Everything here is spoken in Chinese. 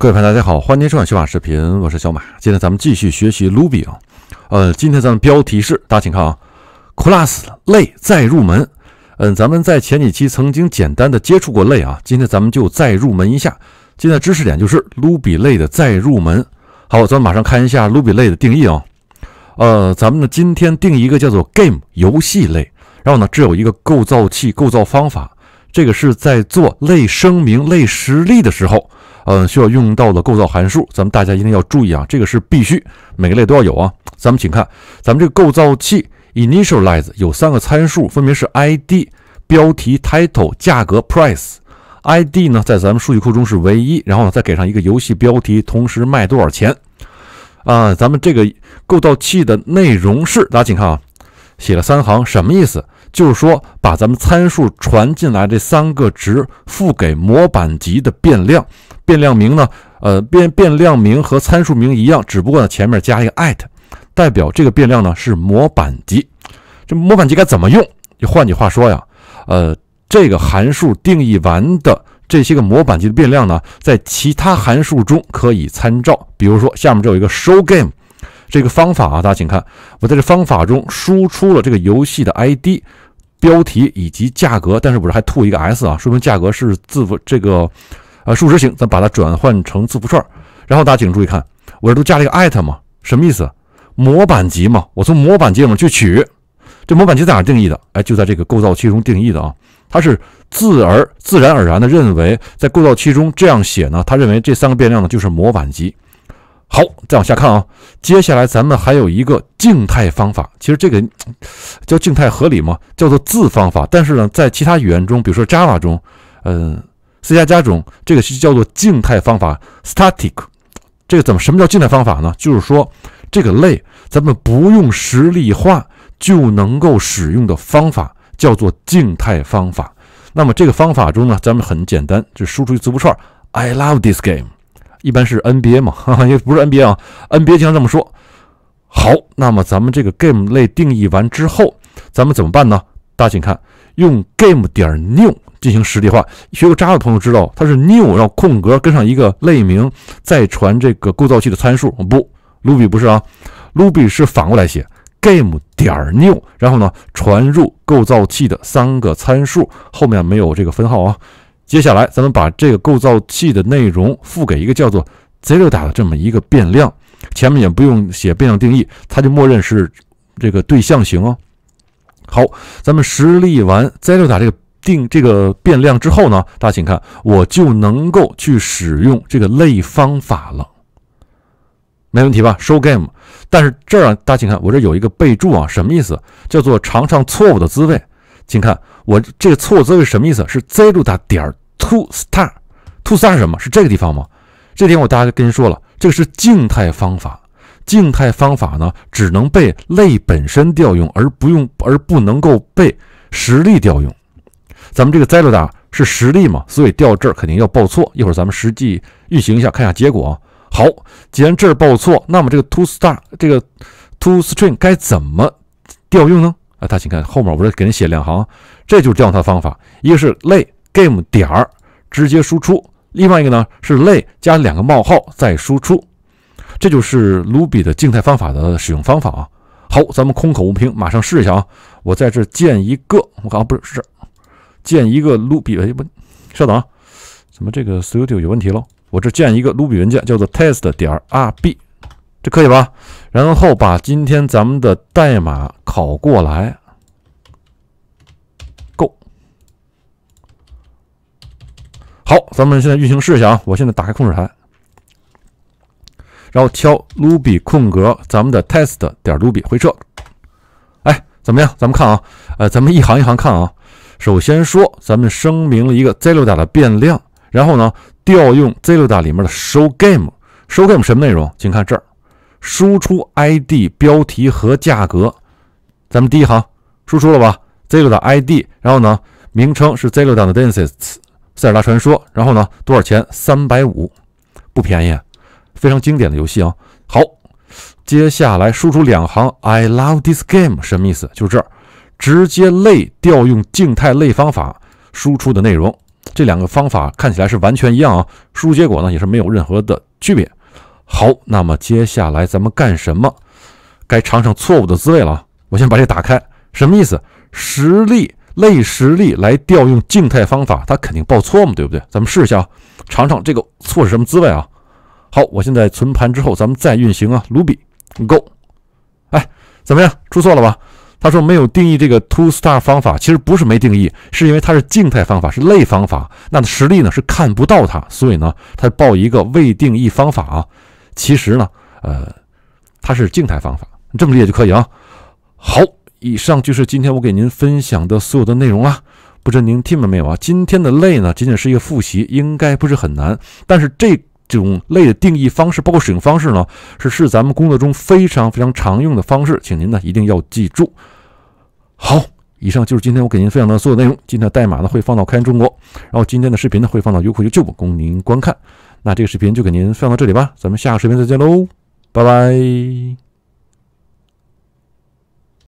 各位朋友，大家好，欢迎收看小马视频，我是小马。今天咱们继续学习 Ruby 啊，呃，今天咱们标题是，大家请看啊，Class 类再入门。嗯，咱们在前几期曾经简单的接触过类啊，今天咱们就再入门一下。今天的知识点就是 Ruby 类的再入门。好，咱们马上看一下 Ruby 类的定义啊。呃，咱们呢今天定一个叫做 Game 游戏类，然后呢这有一个构造器构造方法，这个是在做类声明类实例的时候。嗯，需要用到的构造函数，咱们大家一定要注意啊！这个是必须每个类都要有啊。咱们请看，咱们这个构造器 initialize 有三个参数，分别是 id、标题 title、价格 price。id 呢在咱们数据库中是唯一，然后呢再给上一个游戏标题，同时卖多少钱啊？咱们这个构造器的内容是，大家请看啊，写了三行，什么意思？就是说，把咱们参数传进来这三个值付给模板级的变量，变量名呢，呃，变变量名和参数名一样，只不过呢前面加一个 at，代表这个变量呢是模板级。这模板级该怎么用？就换句话说呀，呃，这个函数定义完的这些个模板级的变量呢，在其他函数中可以参照。比如说下面这有一个 show game 这个方法啊，大家请看，我在这方法中输出了这个游戏的 ID。标题以及价格，但是我是还吐一个 S 啊，说明价格是字符，这个，呃，数值型，咱把它转换成字符串。然后大家请注意看，我这都加了一个艾特嘛，什么意思？模板集嘛，我从模板集面去取。这模板集在哪定义的？哎，就在这个构造器中定义的啊。它是自而自然而然的认为，在构造器中这样写呢，他认为这三个变量呢就是模板集。好，再往下看啊。接下来咱们还有一个静态方法，其实这个叫静态合理吗？叫做字方法。但是呢，在其他语言中，比如说 Java 中，呃，C 加加中，这个是叫做静态方法 （static）。这个怎么？什么叫静态方法呢？就是说，这个类咱们不用实例化就能够使用的方法，叫做静态方法。那么这个方法中呢，咱们很简单，就输出一字符串：“I love this game”。一般是 NBA 嘛，哈哈，也不是 NBA 啊，NBA 经常这么说。好，那么咱们这个 Game 类定义完之后，咱们怎么办呢？大家请看，用 Game 点 new 进行实例化。学过 Java 的朋友知道，它是 new，然后空格跟上一个类名，再传这个构造器的参数。不，Ruby 不是啊，Ruby 是反过来写，Game 点 new，然后呢传入构造器的三个参数，后面没有这个分号啊。接下来，咱们把这个构造器的内容赋给一个叫做 z e r o 打的这么一个变量，前面也不用写变量定义，它就默认是这个对象型哦。好，咱们实例完 z e r o 打这个定这个变量之后呢，大家请看，我就能够去使用这个类方法了，没问题吧？show game。但是这儿，大家请看，我这有一个备注啊，什么意思？叫做尝尝错误的滋味。请看，我这个错字是什么意思？是 z 载入点儿 to star to star 是什么？是这个地方吗？这点我大概跟您说了，这个是静态方法。静态方法呢，只能被类本身调用，而不用，而不能够被实例调用。咱们这个载入点儿是实例嘛？所以调这儿肯定要报错。一会儿咱们实际运行一下，看一下结果。好，既然这儿报错，那么这个 to star 这个 to string 该怎么调用呢？啊，他请看后面，我这给人写两行，这就是调它的方法。一个是 lay game 点儿直接输出，另外一个呢是 lay 加两个冒号再输出，这就是 Ruby 的静态方法的使用方法啊。好，咱们空口无凭，马上试一下啊。我在这建一个，我刚不是是建一个 Ruby 哎，不，稍等啊，怎么这个 Studio 有问题喽？我这建一个 Ruby 文件叫做 test 点 rb，这可以吧？然后把今天咱们的代码。考过来，g o 好。咱们现在运行试一下啊，我现在打开控制台，然后敲 Ruby 空格，咱们的 test 点 Ruby 回车。哎，怎么样？咱们看啊，呃，咱们一行一行看啊。首先说，咱们声明了一个 zelda 的变量，然后呢，调用 zelda 里面的 show game，show game 什么内容？请看这儿，输出 ID、标题和价格。咱们第一行输出了吧？Z e r o 的 ID，然后呢，名称是 Z e r o 的 Dances《塞尔达传说》，然后呢，多少钱？三百五，不便宜，非常经典的游戏啊。好，接下来输出两行：“I love this game” 什么意思？就是这儿，直接类调用静态类方法输出的内容。这两个方法看起来是完全一样啊，输出结果呢也是没有任何的区别。好，那么接下来咱们干什么？该尝尝错误的滋味了我先把这打开，什么意思？实例类实例来调用静态方法，它肯定报错嘛，对不对？咱们试一下啊，尝尝这个错是什么滋味啊？好，我现在存盘之后，咱们再运行啊。卢比，Go，哎，怎么样？出错了吧？他说没有定义这个 TwoStar 方法。其实不是没定义，是因为它是静态方法，是类方法，那实例呢是看不到它，所以呢它报一个未定义方法啊。其实呢，呃，它是静态方法，你这么理解就可以啊。好，以上就是今天我给您分享的所有的内容啦。不知您听明白没有啊？今天的类呢，仅仅是一个复习，应该不是很难。但是这种类的定义方式，包括使用方式呢，是是咱们工作中非常非常常用的方式，请您呢一定要记住。好，以上就是今天我给您分享的所有内容。今天的代码呢会放到开源中国，然后今天的视频呢会放到优酷优 e 供您观看。那这个视频就给您放到这里吧，咱们下个视频再见喽，拜拜。